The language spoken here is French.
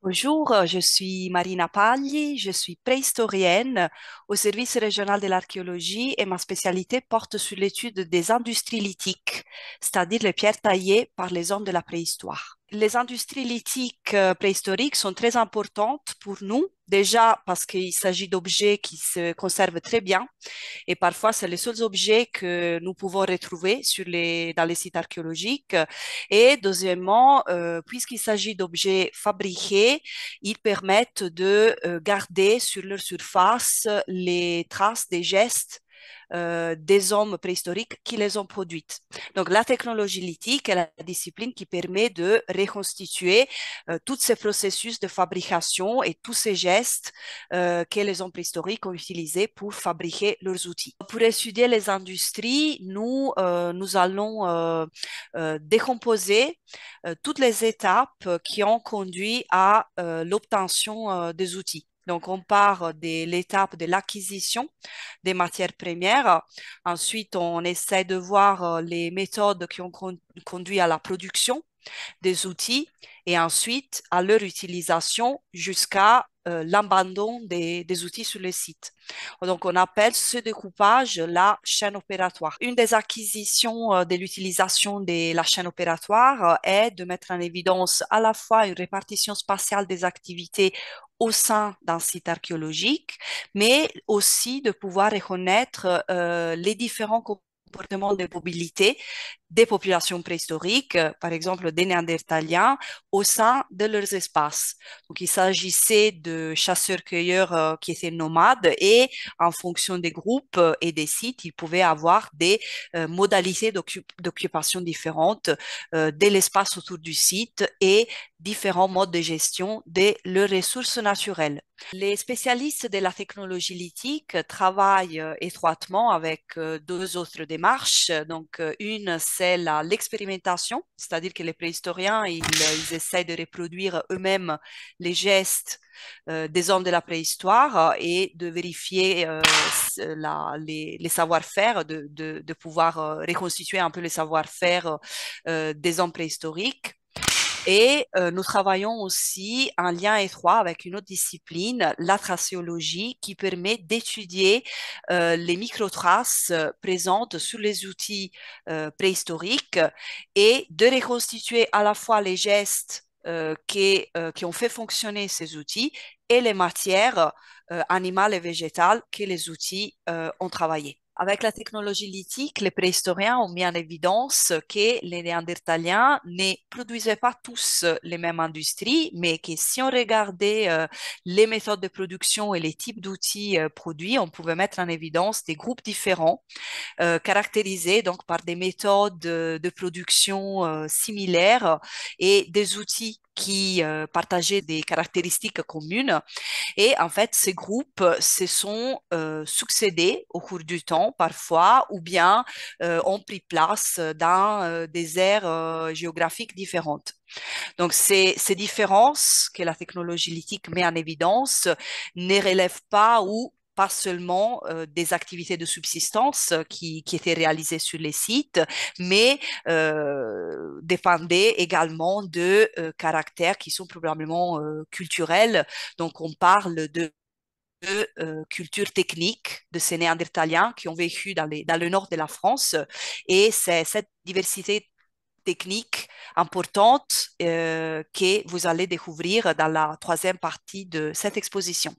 Bonjour, euh, je suis Marina Pagli, je suis préhistorienne au service régional de l'archéologie et ma spécialité porte sur l'étude des industries lithiques, c'est-à-dire les pierres taillées par les hommes de la préhistoire. Les industries lithiques euh, préhistoriques sont très importantes pour nous Déjà parce qu'il s'agit d'objets qui se conservent très bien et parfois c'est les seuls objets que nous pouvons retrouver sur les, dans les sites archéologiques. Et deuxièmement, euh, puisqu'il s'agit d'objets fabriqués, ils permettent de euh, garder sur leur surface les traces des gestes euh, des hommes préhistoriques qui les ont produites. Donc la technologie lithique est la discipline qui permet de reconstituer euh, tous ces processus de fabrication et tous ces gestes euh, que les hommes préhistoriques ont utilisés pour fabriquer leurs outils. Pour étudier les industries, nous, nous allons décomposer toutes les étapes qui ont conduit à l'obtention des outils. Donc, on part euh, de l'étape de l'acquisition des matières premières. Ensuite, on essaie de voir euh, les méthodes qui ont conduit à la production des outils et ensuite à leur utilisation jusqu'à euh, l'abandon des, outils sur le site. Donc, on appelle ce découpage la chaîne opératoire. Une des acquisitions euh, de l'utilisation de la chaîne opératoire euh, est de mettre en évidence à la fois une répartition spatiale des activités au sein d'un site archéologique, mais aussi de pouvoir reconnaître les différents comportement de mobilité des populations préhistoriques, euh, par exemple des Néandertaliens, au sein de leurs espaces. Donc, il s'agissait de chasseurs-cueilleurs euh, qui étaient nomades et en fonction des groupes euh, et des sites, ils pouvaient avoir des modalités d'occupation différentes de l'espace autour du site et différents modes de gestion de leurs ressources naturelles. Les spécialistes de la technologie lithique travaillent étroitement avec euh, deux autres démarches. Donc, euh, une, c'est l'expérimentation, c'est-à-dire que les préhistoriens, ils, essaient de reproduire eux-mêmes les gestes euh, des hommes de la préhistoire et de vérifier les, savoir-faire, de, pouvoir reconstituer un peu les savoir-faire des hommes préhistoriques. Et euh, nous travaillons aussi un lien étroit avec une autre discipline, la traciologie, qui permet d'étudier euh, les micro-traces euh, présentes sur les outils préhistoriques et de reconstituer à la fois les gestes qui, qui, ont fait fonctionner ces outils et les matières animales et végétales que les outils ont travaillées. Avec la technologie lithique, les préhistoriens ont mis en évidence que les Néandertaliens ne produisaient pas tous les mêmes industries, mais que si on regardait euh, les méthodes de production et les types d'outils euh, produits, on pouvait mettre en évidence des groupes différents, euh, caractérisés donc par des méthodes de production similaires et des outils qui euh, partageaient des caractéristiques communes. Et en fait, ces groupes se sont euh, succédés au cours du temps parfois, ou bien euh, ont pris place dans des aires géographiques différentes. Donc, ces, ces différences que la technologie lithique met en évidence ne relèvent pas ou pas seulement euh, des activités de subsistance euh, qui, étaient réalisées sur les sites, mais euh, dépendaient également de euh, caractères qui sont probablement culturels. Donc on parle de de techniques culture technique de ces néandertaliens qui ont vécu dans, le nord de la France. Et c'est cette diversité technique importante que vous allez découvrir dans la troisième partie de cette exposition.